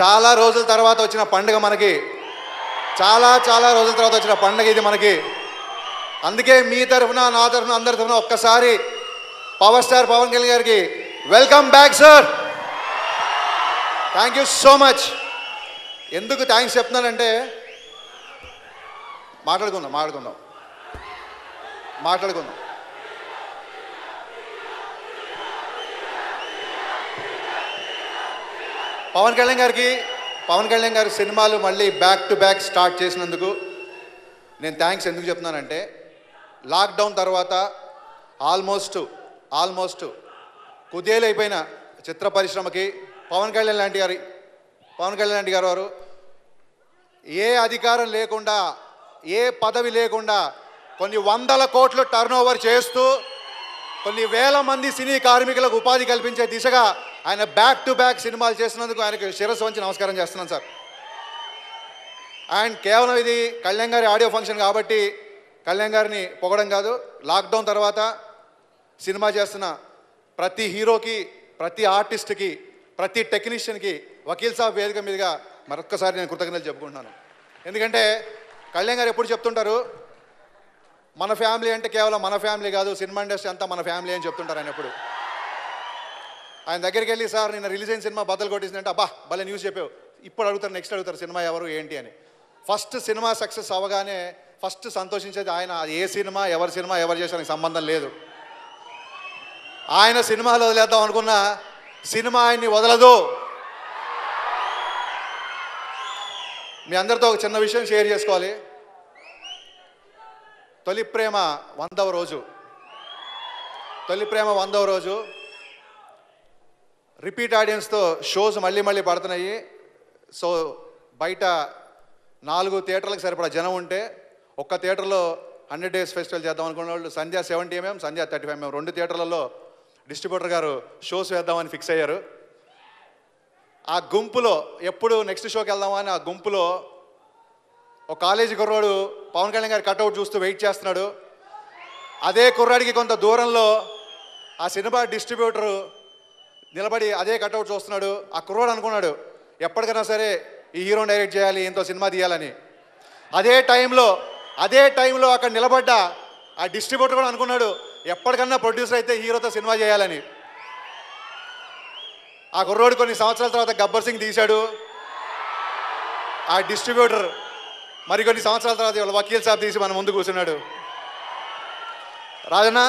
చాలా రోజుల తర్వాత వచ్చిన పండుగ మనకి చాలా చాలా రోజుల తర్వాత వచ్చిన పండుగ ఇది మనకి అందుకే మీ తరఫున నా తరఫున అందరి తరఫున ఒక్కసారి పవర్ స్టార్ పవన్ కళ్యాణ్ గారికి welcome back sir thank you so much ఎందుకు థ్యాంక్స్ చెప్తున్నానంటే మాట్లాడుకుందాం మాట్లాడుకుందాం మాట్లాడుకుందాం పవన్ కళ్యాణ్ గారికి పవన్ కళ్యాణ్ గారి సినిమాలు మళ్ళీ బ్యాక్ టు బ్యాక్ స్టార్ట్ చేసినందుకు నేను థ్యాంక్స్ ఎందుకు చెప్తున్నానంటే లాక్డౌన్ తర్వాత ఆల్మోస్ట్ ఆల్మోస్ట్ కుదేలైపోయిన చిత్ర పరిశ్రమకి పవన్ కళ్యాణ్ లాంటి గారి పవన్ కళ్యాణ్ లాంటి గారు వారు ఏ అధికారం లేకుండా ఏ పదవి లేకుండా కొన్ని వందల కోట్లు టర్న్ చేస్తూ కొన్ని వేల మంది సినీ కార్మికులకు ఉపాధి కల్పించే దిశగా ఆయన బ్యాక్ టు బ్యాక్ సినిమాలు చేసినందుకు ఆయనకు శిరస్సు వంచి నమస్కారం చేస్తున్నాను సార్ అండ్ కేవలం ఇది కళ్యాణ్ గారి ఆడియో ఫంక్షన్ కాబట్టి కళ్యాణ్ గారిని పొగడం కాదు లాక్డౌన్ తర్వాత సినిమా చేస్తున్న ప్రతి హీరోకి ప్రతి ఆర్టిస్ట్కి ప్రతి టెక్నీషియన్కి వకీల్ సాబ్ వేదిక మీదుగా మరొక్కసారి నేను కృతజ్ఞతలు చెప్పుకుంటున్నాను ఎందుకంటే కళ్యాణ్ గారు ఎప్పుడు చెప్తుంటారు మన ఫ్యామిలీ అంటే కేవలం మన ఫ్యామిలీ కాదు సినిమా ఇండస్ట్రీ అంతా మన ఫ్యామిలీ అని చెప్తుంటారు ఆయన ఎప్పుడు ఆయన దగ్గరికి వెళ్ళి సార్ నిన్న రిలీజ్ అయిన సినిమా బద్దలు కొట్టేసిందంటే అబ్బా భలే న్యూస్ చెప్పావు ఇప్పుడు అడుగుతారు నెక్స్ట్ అడుగుతారు సినిమా ఎవరు ఏంటి అని ఫస్ట్ సినిమా సక్సెస్ అవ్వగానే ఫస్ట్ సంతోషించేది ఆయన ఏ సినిమా ఎవరి సినిమా ఎవరు చేసానికి సంబంధం లేదు ఆయన సినిమాలు వదిలేద్దాం అనుకున్న సినిమా ఆయన్ని వదలదు మీ అందరితో ఒక చిన్న విషయం షేర్ చేసుకోవాలి తొలి ప్రేమ వందవ రోజు తొలి ప్రేమ వందవ రోజు రిపీట్ ఆడియన్స్తో షోస్ మళ్ళీ మళ్ళీ పడుతున్నాయి సో బయట నాలుగు థియేటర్లకు సరిపడా జనం ఉంటే ఒక్క థియేటర్లో హండ్రెడ్ డేస్ ఫెస్టివల్ చేద్దాం అనుకున్న వాళ్ళు Sandhya seventy MM Sandhya thirty five MM రెండు థియేటర్లలో డిస్ట్రిబ్యూటర్ గారు షోస్ వేద్దామని ఫిక్స్ అయ్యారు ఆ గుంపులో ఎప్పుడు నెక్స్ట్ షోకి వెళ్దామా అని ఆ గుంపులో ఒక కాలేజీ కుర్రాడు పవన్ కళ్యాణ్ గారి కట్అవుట్ చూస్తూ వెయిట్ చేస్తున్నాడు అదే కుర్రాడికి కొంత దూరంలో ఆ సినిమా డిస్ట్రిబ్యూటరు నిలబడి అదే కట్అవుట్ చూస్తున్నాడు ఆ కుర్రోడు అనుకున్నాడు ఎప్పటికైనా సరే ఈ హీరో డైరెక్ట్ చేయాలి ఎంతో సినిమా తీయాలని అదే టైంలో అదే టైంలో అక్కడ నిలబడ్డ ఆ డిస్ట్రిబ్యూటర్ కూడా అనుకున్నాడు ఎప్పటికన్నా ప్రొడ్యూసర్ అయితే హీరోతో సినిమా చేయాలని ఆ కుర్రోడు కొన్ని సంవత్సరాల తర్వాత గబ్బర్ సింగ్ తీశాడు ఆ డిస్ట్రిబ్యూటర్ మరికొన్ని సంవత్సరాల తర్వాత ఇవాళ వకీల్ సాబ్ తీసి మన ముందు కూర్చున్నాడు రాజన్న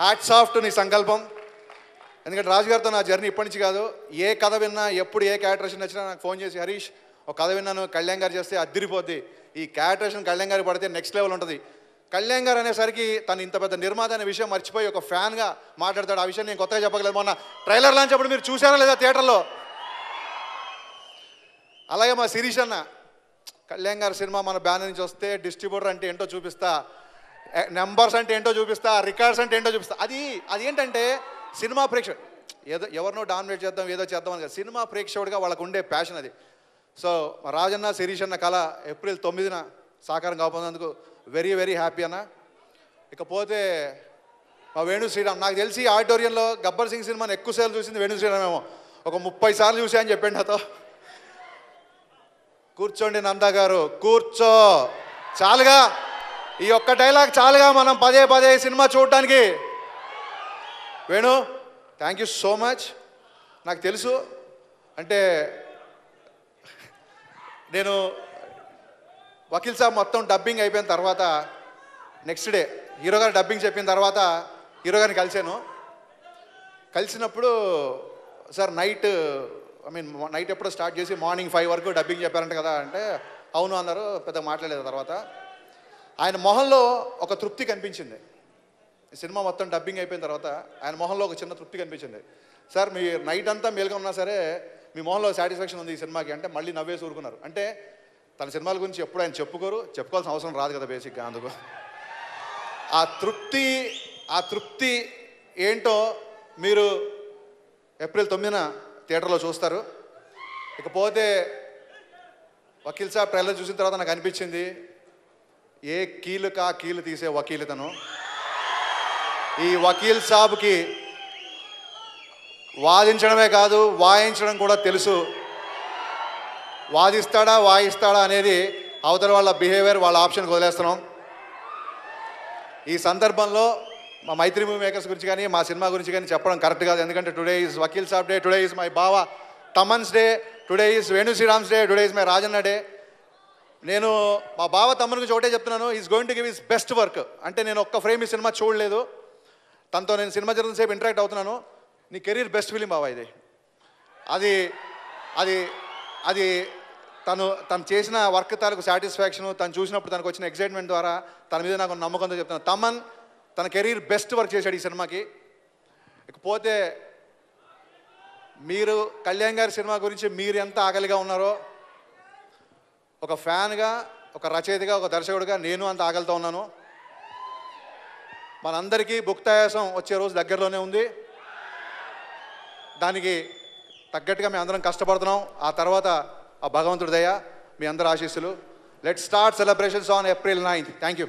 హ్యాట్స్ సాఫ్ట్ నీ సంకల్పం ఎందుకంటే రాజుగారితో నా జర్నీ ఇప్పటి నుంచి కాదు ఏ కథ విన్నా ఎప్పుడు ఏ క్యారెక్టరేషన్ వచ్చినా నాకు ఫోన్ చేసి హరీష్ ఒక కథ విన్నాను కళ్యాణ్ గారు చేస్తే అద్దిరిపోద్ది ఈ క్యారెక్టరేషన్ కళ్యాణ్ గారు పడితే నెక్స్ట్ లెవెల్ ఉంటుంది కళ్యాణ్ గారు అనేసరికి తను ఇంత పెద్ద నిర్మాత అనే విషయం మర్చిపోయి ఒక ఫ్యాన్గా మాట్లాడతాడు ఆ విషయం నేను కొత్తగా చెప్పగలేదు మొన్న ట్రైలర్ లాంచ్ అప్పుడు మీరు చూసారా లేదా థియేటర్లో అలాగే మా శిరీష్ అన్న కళ్యాణ్ గారి సినిమా మన బ్యానర్ నుంచి వస్తే డిస్ట్రిబ్యూటర్ అంటే ఏంటో చూపిస్తా నెంబర్స్ eh, అంటే ఏంటో చూపిస్తా రికార్డ్స్ అంటే ఏంటో చూపిస్తా అది అది ఏంటంటే సినిమా ప్రేక్షకుడు ఏదో ఎవరినో డామినేట్ చేద్దాం ఏదో చేద్దాం అని సినిమా ప్రేక్షకుడిగా వాళ్ళకు ఉండే ప్యాషన్ అది సో రాజన్న శిరీష్ అన్న కళ ఏప్రిల్ తొమ్మిదిన సాకారం కాపోయినందుకు వెరీ వెరీ హ్యాపీ అన్న ఇకపోతే మా వేణు శ్రీరామ్ నాకు తెలిసి ఆడిటోరియంలో గబ్బర్ సింగ్ సినిమాని ఎక్కువసార్లు చూసింది వేణు శ్రీరామ్ ఏమో ఒక ముప్పై సార్లు చూసా అని చెప్పండి నాతో కూర్చోండి నందా గారు కూర్చో చాలుగా ఈ ఒక్క డైలాగ్ చాలుగా మనం పదే పదే సినిమా చూడటానికి Venu thank you so much నాకు తెలుసు అంటే నేను వకీల్ సాబ్ మొత్తం డబ్బింగ్ అయిపోయిన తర్వాత నెక్స్ట్ డే హీరో గారు డబ్బింగ్ చెప్పిన తర్వాత హీరో గారిని కలిశాను కలిసినప్పుడు sir night I mean night ఎప్పుడో స్టార్ట్ చేసి మార్నింగ్ ఫైవ్ వరకు డబ్బింగ్ చెప్పారంట కదా అంటే అవును అన్నారు పెద్ద మాట్లాడలేదు తర్వాత ఆయన మొహంలో ఒక తృప్తి కనిపించింది సినిమా మొత్తం డబ్బింగ్ అయిపోయిన తర్వాత ఆయన మొహంలో ఒక చిన్న తృప్తి కనిపించింది సార్ మీ నైట్ అంతా మేలుగా ఉన్నా సరే మీ మొహంలో సాటిస్ఫాక్షన్ ఉంది ఈ సినిమాకి అంటే మళ్ళీ నవ్వేసి ఊరుకున్నారు అంటే తన సినిమాల గురించి ఎప్పుడు ఆయన చెప్పుకోరు చెప్పుకోవాల్సిన అవసరం రాదు కదా బేసిక్గా అందుకు ఆ తృప్తి ఆ తృప్తి ఏంటో మీరు ఏప్రిల్ తొమ్మిదిన థియేటర్లో చూస్తారు ఇకపోతే వకీల్ సాబ్ ట్రైలర్ చూసిన తర్వాత నాకు అనిపించింది ఏ కీలు కా కీలు తీసే వకీలు తను ఈ వకీల్ సాబ్కి వాదించడమే కాదు వాయించడం కూడా తెలుసు వాదిస్తాడా వాయిస్తాడా అనేది అవతల వాళ్ళ బిహేవియర్ వాళ్ళ ఆప్షన్కి వదిలేస్తున్నాం ఈ సందర్భంలో మా మైత్రి మూవీ మేకర్స్ గురించి కానీ మా సినిమా గురించి కానీ చెప్పడం కరెక్ట్ కాదు ఎందుకంటే today is Vakeel Saab day today is my బావ Thaman's day today is Venu Sriram's day today is my Rajanna day నేను మా బావ తమ్ముని గురించి ఒకటే చెప్తున్నాను is going to give is best work అంటే నేను ఒక్క ఫ్రేమ్ ఈ సినిమా చూడలేదు తనతో నేను సినిమా జరిగిన సేపు ఇంటరాక్ట్ అవుతున్నాను నీ కెరీర్ బెస్ట్ ఫిలిం బాబా ఇది అది అది అది తను తను చేసిన వర్క్ తాలకు సాటిస్ఫాక్షన్ తను చూసినప్పుడు తనకు వచ్చిన ఎక్సైట్మెంట్ ద్వారా తన మీద నాకు నమ్మకంతో చెప్తాను తమన్ తన కెరీర్ బెస్ట్ వర్క్ చేశాడు ఈ సినిమాకి ఇకపోతే మీరు కళ్యాణ్ గారి సినిమా గురించి మీరు ఎంత ఆకలిగా ఉన్నారో ఒక ఫ్యాన్గా ఒక రచయితగా ఒక దర్శకుడిగా నేను అంత ఆకలితో ఉన్నాను మనందరికీ భుక్తాయాసం వచ్చే రోజు దగ్గరలోనే ఉంది దానికి తగ్గట్టుగా మేము అందరం కష్టపడుతున్నాం ఆ తర్వాత ఆ భగవంతుడి దయ మీ అందరు ఆశీస్సులు let start celebrations on April ninth thank you